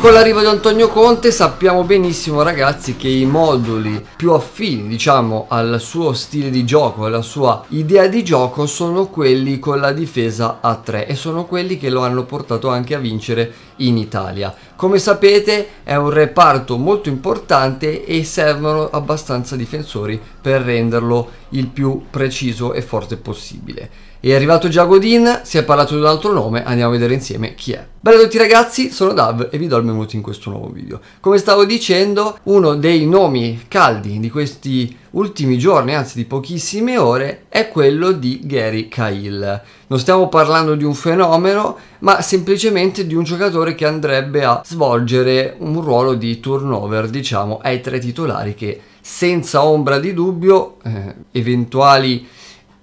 Con l'arrivo di Antonio Conte sappiamo benissimo ragazzi che i moduli più affini diciamo al suo stile di gioco, alla sua idea di gioco sono quelli con la difesa a 3 e sono quelli che lo hanno portato anche a vincere in Italia. Come sapete è un reparto molto importante e servono abbastanza difensori per renderlo il più preciso e forte possibile. È arrivato già Godin, si è parlato di un altro nome, andiamo andiamo a vedere insieme chi è. Bella a tutti ragazzi, sono Dav e vi do il benvenuto in questo nuovo video. Come stavo dicendo, uno dei nomi caldi di questi ultimi giorni, anzi di pochissime ore, è quello di Gary Cahill. Non stiamo parlando di un fenomeno, ma semplicemente di un giocatore che andrebbe a svolgere un ruolo di turnover, diciamo, ai tre titolari che senza ombra di dubbio eh, eventuali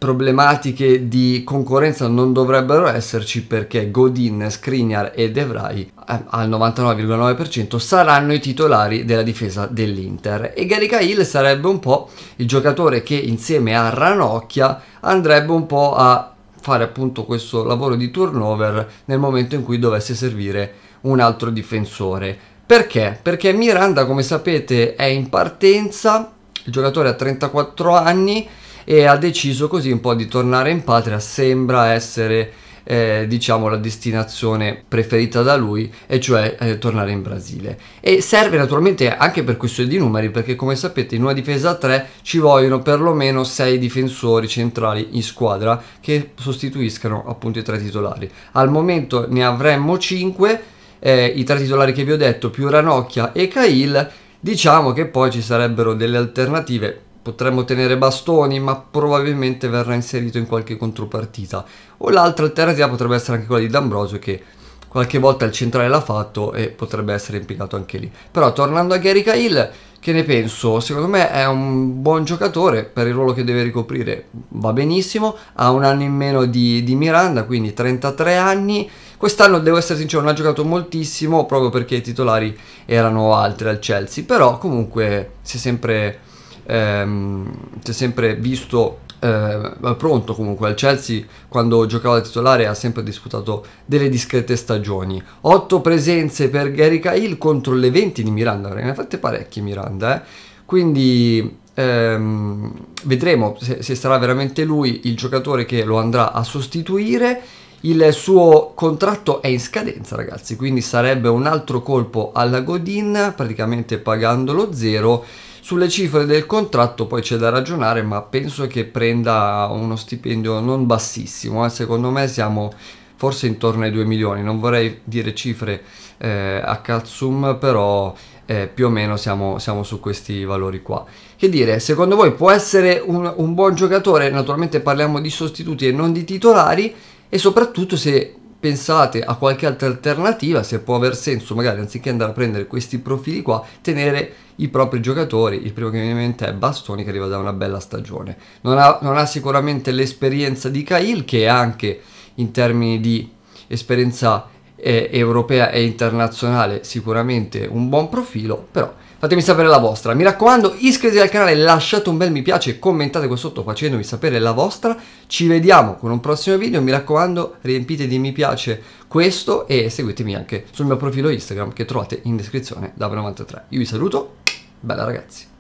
problematiche di concorrenza non dovrebbero esserci perché Godin, Skriniar e De Vrij eh, al 99,9% saranno i titolari della difesa dell'Inter e Gary Cahill sarebbe un po' il giocatore che insieme a Ranocchia andrebbe un po' a fare appunto questo lavoro di turnover nel momento in cui dovesse servire un altro difensore. Perché? Perché Miranda, come sapete, è in partenza, il giocatore ha 34 anni, e ha deciso così un po' di tornare in patria, sembra essere eh, diciamo la destinazione preferita da lui e cioè eh, tornare in Brasile e serve naturalmente anche per questione di numeri perché come sapete in una difesa a 3 ci vogliono perlomeno 6 difensori centrali in squadra che sostituiscano appunto i tre titolari al momento ne avremmo 5 eh, i tre titolari che vi ho detto più Ranocchia e Cahill diciamo che poi ci sarebbero delle alternative potremmo tenere bastoni, ma probabilmente verrà inserito in qualche contropartita. O l'altra alternativa potrebbe essere anche quella di D'Ambrosio che qualche volta il centrale l'ha fatto e potrebbe essere impiegato anche lì. Però tornando a Gary Cahill, che ne penso? Secondo me è un buon giocatore per il ruolo che deve ricoprire, va benissimo, ha un anno in meno di, di Miranda, quindi 33 anni. Quest'anno devo essere sincero, non ha giocato moltissimo proprio perché i titolari erano altri al Chelsea, però comunque si è sempre ehm, si è sempre visto eh, pronto comunque al Chelsea quando giocava da titolare ha sempre disputato delle discrete stagioni 8 presenze per Gary Cahill contro le 20 di Miranda ne ha fatte parecchie Miranda eh? quindi ehm, vedremo se, se sarà veramente lui il giocatore che lo andrà a sostituire il suo contratto è in scadenza, ragazzi, quindi sarebbe un altro colpo alla Godin, praticamente pagandolo zero. Sulle cifre del contratto poi c'è da ragionare, ma penso che prenda uno stipendio non bassissimo, eh. secondo me siamo forse intorno ai 2 milioni, non vorrei dire cifre eh, a Katsum, però eh, più o meno siamo, siamo, su questi valori qua. Che dire, secondo voi può essere un, un buon giocatore? Naturalmente parliamo di sostituti e non di titolari e soprattutto se pensate a qualche altra alternativa se può aver senso magari anziché andare a prendere questi profili qua tenere i propri giocatori il primo che viene in mente è Bastoni che arriva da una bella stagione non ha, non ha sicuramente l'esperienza di Cahill che è anche in termini di esperienza eh, europea e internazionale sicuramente un buon profilo però Fatemi sapere la vostra. Mi raccomando, iscrivetevi al canale, lasciate un bel mi piace, commentate qua sotto facendomi sapere la vostra. Ci vediamo con un prossimo video. Mi raccomando, riempite di mi piace questo e seguitemi anche sul mio profilo Instagram che trovate in descrizione da 93. Io vi saluto. Bella ragazzi.